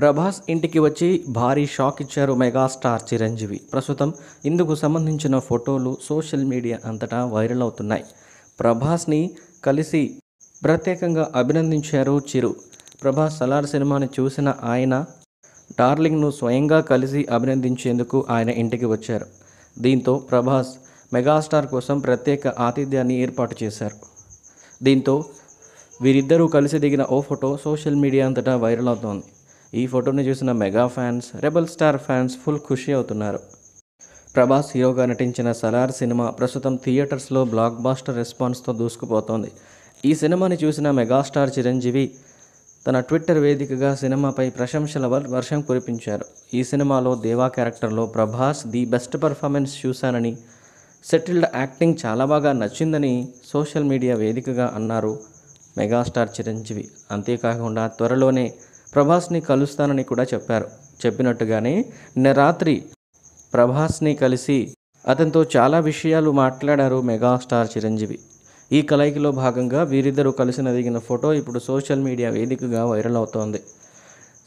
ప్రభాస్ ఇంటికి వచ్చి భారీ షాక్ ఇచ్చారు మెగాస్టార్ చిరంజీవి ప్రస్తుతం ఇందుకు సంబంధించిన ఫోటోలు సోషల్ మీడియా అంతటా వైరల్ అవుతున్నాయి ప్రభాస్ని కలిసి ప్రత్యేకంగా అభినందించారు చిరు ప్రభాస్ సలార్ సినిమాని చూసిన ఆయన డార్లింగ్ను స్వయంగా కలిసి అభినందించేందుకు ఆయన ఇంటికి వచ్చారు దీంతో ప్రభాస్ మెగాస్టార్ కోసం ప్రత్యేక ఆతిథ్యాన్ని ఏర్పాటు చేశారు దీంతో వీరిద్దరూ కలిసి దిగిన ఓ ఫోటో సోషల్ మీడియా అంతటా వైరల్ అవుతోంది ఈ ఫోటోని చూసిన mega fans rebel star fans full ఖుషి అవుతున్నారు ప్రభాస్ హీరోగా నటించిన సలార్ సినిమా ప్రస్తుతం థియేటర్స్లో బ్లాక్ బాస్టర్ రెస్పాన్స్తో దూసుకుపోతోంది ఈ సినిమాని చూసిన మెగాస్టార్ చిరంజీవి తన ట్విట్టర్ వేదికగా సినిమాపై ప్రశంసల వర్షం కురిపించారు ఈ సినిమాలో దేవా క్యారెక్టర్లో ప్రభాస్ ది బెస్ట్ పర్ఫార్మెన్స్ చూశానని సెటిల్డ్ యాక్టింగ్ చాలా బాగా నచ్చిందని సోషల్ మీడియా వేదికగా అన్నారు మెగాస్టార్ చిరంజీవి అంతేకాకుండా త్వరలోనే ప్రభాస్ని కలుస్తానని కూడా చెప్పారు చెప్పినట్టుగానే నిన్న రాత్రి ప్రభాస్ని కలిసి అతనితో చాలా విషయాలు మాట్లాడారు మెగాస్టార్ చిరంజీవి ఈ కలయికలో భాగంగా వీరిద్దరూ కలిసిన దిగిన ఫోటో ఇప్పుడు సోషల్ మీడియా వేదికగా వైరల్ అవుతోంది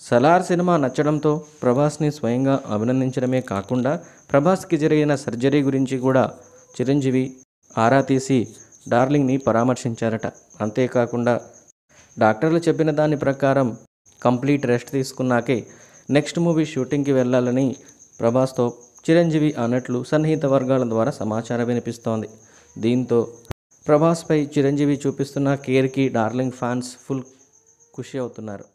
సలార్ సినిమా నచ్చడంతో ప్రభాస్ని స్వయంగా అభినందించడమే కాకుండా ప్రభాస్కి జరిగిన సర్జరీ గురించి కూడా చిరంజీవి ఆరా తీసి డార్లింగ్ని పరామర్శించారట అంతేకాకుండా డాక్టర్లు చెప్పిన దాని ప్రకారం కంప్లీట్ రెస్ట్ తీసుకున్నాకే నెక్స్ట్ మూవీ షూటింగ్కి వెళ్ళాలని ప్రభాస్తో చిరంజీవి అన్నట్లు సన్నిహిత వర్గాల ద్వారా సమాచారం వినిపిస్తోంది దీంతో ప్రభాస్పై చిరంజీవి చూపిస్తున్న కేర్కి డార్లింగ్ ఫ్యాన్స్ ఫుల్ ఖుషి అవుతున్నారు